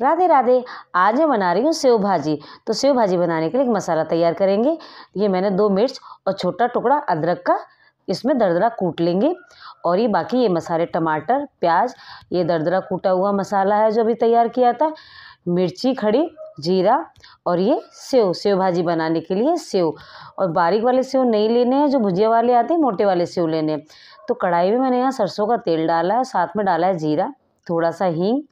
राधे राधे आज मैं बना रही हूँ सेव भाजी तो सेव भाजी बनाने के लिए एक मसाला तैयार करेंगे ये मैंने दो मिर्च और छोटा टुकड़ा अदरक का इसमें दरदरा कूट लेंगे और ये बाकी ये मसाले टमाटर प्याज ये दरदरा कूटा हुआ मसाला है जो अभी तैयार किया था मिर्ची खड़ी जीरा और ये सेव सेव भाजी बनाने के लिए सेव और बारीक वाले सेव नहीं लेने हैं जो भुजिया वाले आते हैं मोटे वाले सेव लेने हैं तो कढ़ाई में मैंने यहाँ सरसों का तेल डाला है साथ में डाला है जीरा थोड़ा सा हींग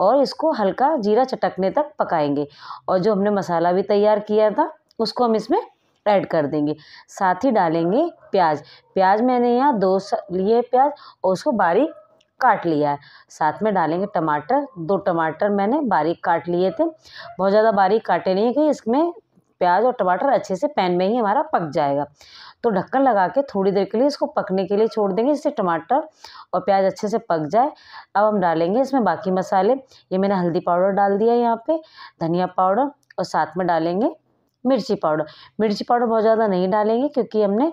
और इसको हल्का जीरा चटकने तक पकाएंगे और जो हमने मसाला भी तैयार किया था उसको हम इसमें ऐड कर देंगे साथ ही डालेंगे प्याज प्याज मैंने यहाँ दो लिए प्याज और उसको बारीक काट लिया है साथ में डालेंगे टमाटर दो टमाटर मैंने बारीक काट लिए थे बहुत ज़्यादा बारीक काटे नहीं कि इसमें प्याज और टमाटर अच्छे से पैन में ही हमारा पक जाएगा तो ढक्कन लगा के थोड़ी देर के लिए इसको पकने के लिए छोड़ देंगे जिससे टमाटर और प्याज अच्छे से पक जाए अब हम डालेंगे इसमें बाकी मसाले ये मैंने हल्दी पाउडर डाल दिया यहाँ पर धनिया पाउडर और साथ में डालेंगे मिर्ची पाउडर मिर्ची पाउडर बहुत ज़्यादा नहीं डालेंगे क्योंकि हमने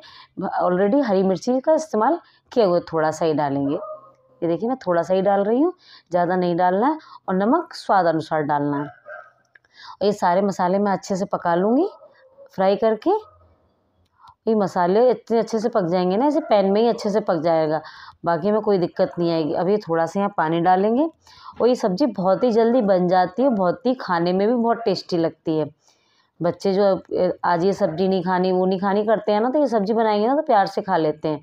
ऑलरेडी हरी मिर्ची का इस्तेमाल किया हुआ थोड़ा सा ही डालेंगे ये देखिए मैं थोड़ा सा ही डाल रही हूँ ज़्यादा नहीं डालना है और नमक स्वाद अनुसार डालना है और ये सारे मसाले मैं अच्छे से पका लूँगी फ्राई करके ये मसाले इतने अच्छे से पक जाएंगे ना इसे पैन में ही अच्छे से पक जाएगा बाकी में कोई दिक्कत नहीं आएगी अभी थोड़ा सा यहाँ पानी डालेंगे और ये सब्ज़ी बहुत ही जल्दी बन जाती है बहुत ही खाने में भी बहुत टेस्टी लगती है बच्चे जो आज ये सब्ज़ी नहीं खानी वो नहीं खानी करते हैं ना तो ये सब्ज़ी बनाएंगे ना तो प्यार से खा लेते हैं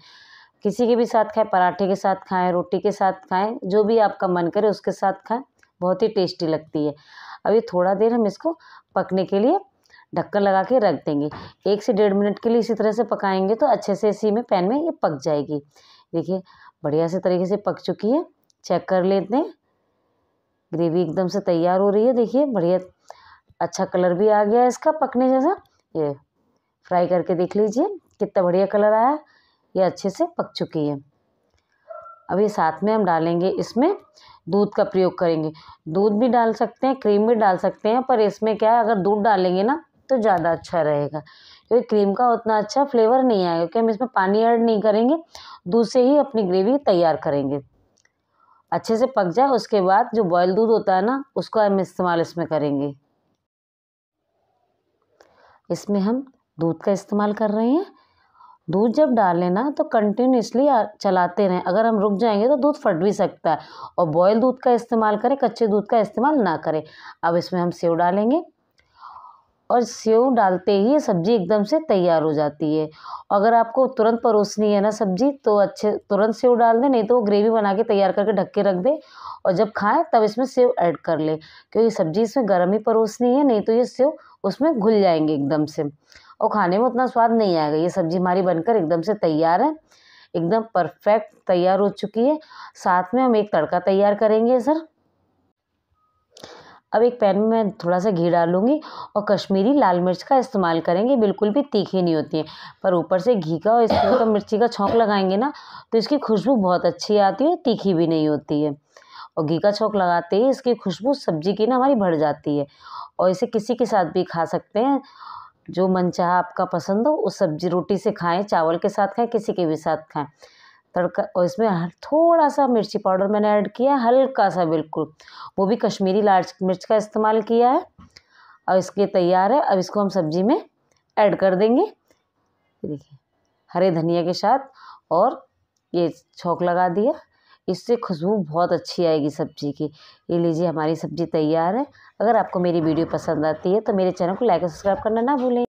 किसी के भी साथ खाएं पराठे के साथ खाएं रोटी के साथ खाएं जो भी आपका मन करे उसके साथ खाएं बहुत ही टेस्टी लगती है अब ये थोड़ा देर हम इसको पकने के लिए ढक्कन लगा के रख देंगे एक से डेढ़ मिनट के लिए इसी तरह से पकाएंगे तो अच्छे से इसी में पैन में ये पक जाएगी देखिए बढ़िया से तरीके से पक चुकी है चेक कर लेते हैं ग्रेवी एकदम से तैयार हो रही है देखिए बढ़िया अच्छा कलर भी आ गया इसका पकने जैसा ये फ्राई करके देख लीजिए कितना बढ़िया कलर आया ये अच्छे से पक चुकी है अभी साथ में हम डालेंगे इसमें दूध का प्रयोग करेंगे दूध भी डाल सकते हैं क्रीम भी डाल सकते हैं पर इसमें क्या है अगर दूध डालेंगे ना तो ज़्यादा अच्छा रहेगा क्योंकि क्रीम का उतना अच्छा फ्लेवर नहीं आएगा क्योंकि हम इसमें पानी ऐड नहीं करेंगे दूध से ही अपनी ग्रेवी तैयार करेंगे अच्छे से पक जाए उसके बाद जो बॉयल दूध होता है ना उसका हम इस्तेमाल इसमें करेंगे इसमें हम दूध का इस्तेमाल कर रहे हैं दूध जब डालें ना तो कंटिन्यूसली चलाते रहें अगर हम रुक जाएंगे तो दूध फट भी सकता है और बॉयल दूध का इस्तेमाल करें कच्चे दूध का इस्तेमाल ना करें अब इसमें हम सेव डालेंगे और सेव डालते ही सब्ज़ी एकदम से तैयार हो जाती है अगर आपको तुरंत परोसनी है ना सब्ज़ी तो अच्छे तुरंत सेव डाल दें नहीं तो वो ग्रेवी बना के तैयार करके ढक के रख दें और जब खाएँ तब इसमें सेव ऐड कर लें क्योंकि सब्ज़ी इसमें गर्म ही परोसनी है नहीं तो ये सेव उसमें घुल जाएंगे एकदम से और खाने में उतना स्वाद नहीं आएगा ये सब्ज़ी हमारी बनकर एकदम से तैयार है एकदम परफेक्ट तैयार हो चुकी है साथ में हम एक तड़का तैयार करेंगे सर अब एक पैन में मैं थोड़ा सा घी डालूँगी और कश्मीरी लाल मिर्च का इस्तेमाल करेंगे बिल्कुल भी तीखी नहीं होती है पर ऊपर से घी का और इसमें का तो मिर्ची का छौंक लगाएंगे ना तो इसकी खुशबू बहुत अच्छी आती है तीखी भी नहीं होती है और घी का छौंक लगाते ही इसकी खुशबू सब्जी की ना हमारी बढ़ जाती है और इसे किसी के साथ भी खा सकते हैं जो मन आपका पसंद हो उस सब्जी रोटी से खाएँ चावल के साथ खाएँ किसी के भी साथ खाएँ तड़का और इसमें थोड़ा सा मिर्ची पाउडर मैंने ऐड किया हल्का सा बिल्कुल वो भी कश्मीरी लाल मिर्च का इस्तेमाल किया है और इसके तैयार है अब इसको हम सब्ज़ी में ऐड कर देंगे देखिए हरे धनिया के साथ और ये छोंक लगा दिया इससे खुशबू बहुत अच्छी आएगी सब्ज़ी की ये लीजिए हमारी सब्ज़ी तैयार है अगर आपको मेरी वीडियो पसंद आती है तो मेरे चैनल को लाइक और सब्सक्राइब करना ना भूलें